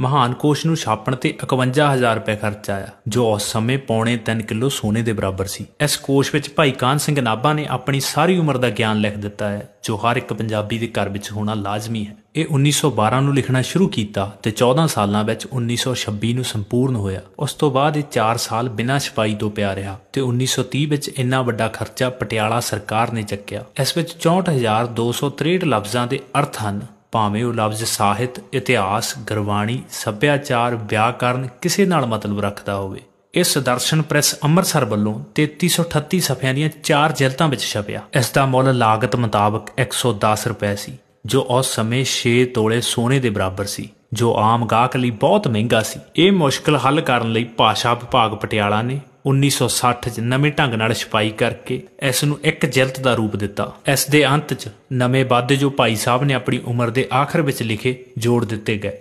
ਮਹਾਨ ਕੋਸ਼ ਨੂੰ ਛਾਪਣ ਤੇ 51000 ਰੁਪਏ ਖਰਚ ਆਇਆ ਜੋ ਉਸ ਸਮੇਂ ਪੌਣੇ 3 ਕਿਲੋ ਸੋਨੇ ਦੇ ਬਰਾਬਰ ਸੀ ਇਸ ਕੋਸ਼ ਵਿੱਚ ਭਾਈ ਕਾਨ ਸਿੰਘ ਨਾਭਾ ਨੇ ਆਪਣੀ ਸਾਰੀ ਉਮਰ ਦਾ ਗਿਆਨ ਲਿਖ ਦਿੱਤਾ ਹੈ ਜੋ ਹਰ ਇੱਕ ਪੰਜਾਬੀ ਦੇ ਘਰ ਵਿੱਚ ਹੋਣਾ ਲਾਜ਼ਮੀ ਹੈ ਇਹ 1912 ਨੂੰ ਲਿਖਣਾ ਸ਼ੁਰੂ ਕੀਤਾ ਤੇ 14 ਸਾਲਾਂ ਵਿੱਚ 1926 ਨੂੰ ਸੰਪੂਰਨ ਹੋਇਆ ਉਸ ਤੋਂ ਬਾਅਦ ਇਹ 4 ਸਾਲ ਬਿਨਾਂ ਛਪਾਈ ਤੋਂ ਪਿਆ ਰਿਹਾ ਤੇ 1930 ਵਿੱਚ ਇੰਨਾ ਵੱਡਾ ਖਰਚਾ ਪਟਿਆਲਾ ਸਰਕਾਰ ਨੇ ਚੱਕਿਆ ਇਸ ਵਿੱਚ 64263 ਲਫ਼ਜ਼ਾਂ ਦੇ ਅਰਥ ਹਨ ਭਾਵੇਂ ਉਹ ਲਫ਼ਜ਼ ਸਾਹਿਤ ਇਤਿਹਾਸ ਗੁਰਬਾਣੀ ਸੱਭਿਆਚਾਰ ਵਿਆਕਰਨ ਕਿਸੇ ਨਾਲ ਮਤਲਬ ਰੱਖਦਾ ਹੋਵੇ ਇਸ ਦਰਸ਼ਨ ਪ੍ਰੈਸ ਅੰਮ੍ਰਿਤਸਰ ਵੱਲੋਂ 3338 ਸਫਿਆਂ ਦੀਆਂ 4 ਜਿਲਦਾਂ ਵਿੱਚ ਛਪਿਆ ਇਸ ਦਾ ਮੁੱਲ ਲਾਗਤ ਮੁਤਾਬਕ 110 ਰੁਪਏ ਸੀ ਜੋ ਉਸ ਸਮੇਂ 6 ਤੋਲੇ ਸੋਨੇ ਦੇ ਬਰਾਬਰ ਸੀ ਜੋ ਆਮ ਗਾਹਕ ਲਈ ਬਹੁਤ ਮਹਿੰਗਾ ਸੀ ਇਹ ਮੁਸ਼ਕਲ ਹੱਲ ਕਰਨ ਲਈ ਭਾਸ਼ਾ ਵਿਭਾਗ ਪਟਿਆਲਾ ਨੇ 1960 ਚ ਨਵੇਂ ਢੰਗ ਨਾਲ ਛਪਾਈ ਕਰਕੇ ਇਸ ਨੂੰ ਇੱਕ ਜਲਤ ਦਾ ਰੂਪ ਦਿੱਤਾ ਇਸ ਦੇ ਅੰਤ ਚ ਨਵੇਂ ਬਾਦੇ ਜੋ ਭਾਈ ਸਾਹਿਬ ਨੇ ਆਪਣੀ ਉਮਰ ਦੇ ਆਖਰ ਵਿੱਚ ਲਿਖੇ ਜੋੜ ਦਿੱਤੇ ਗਏ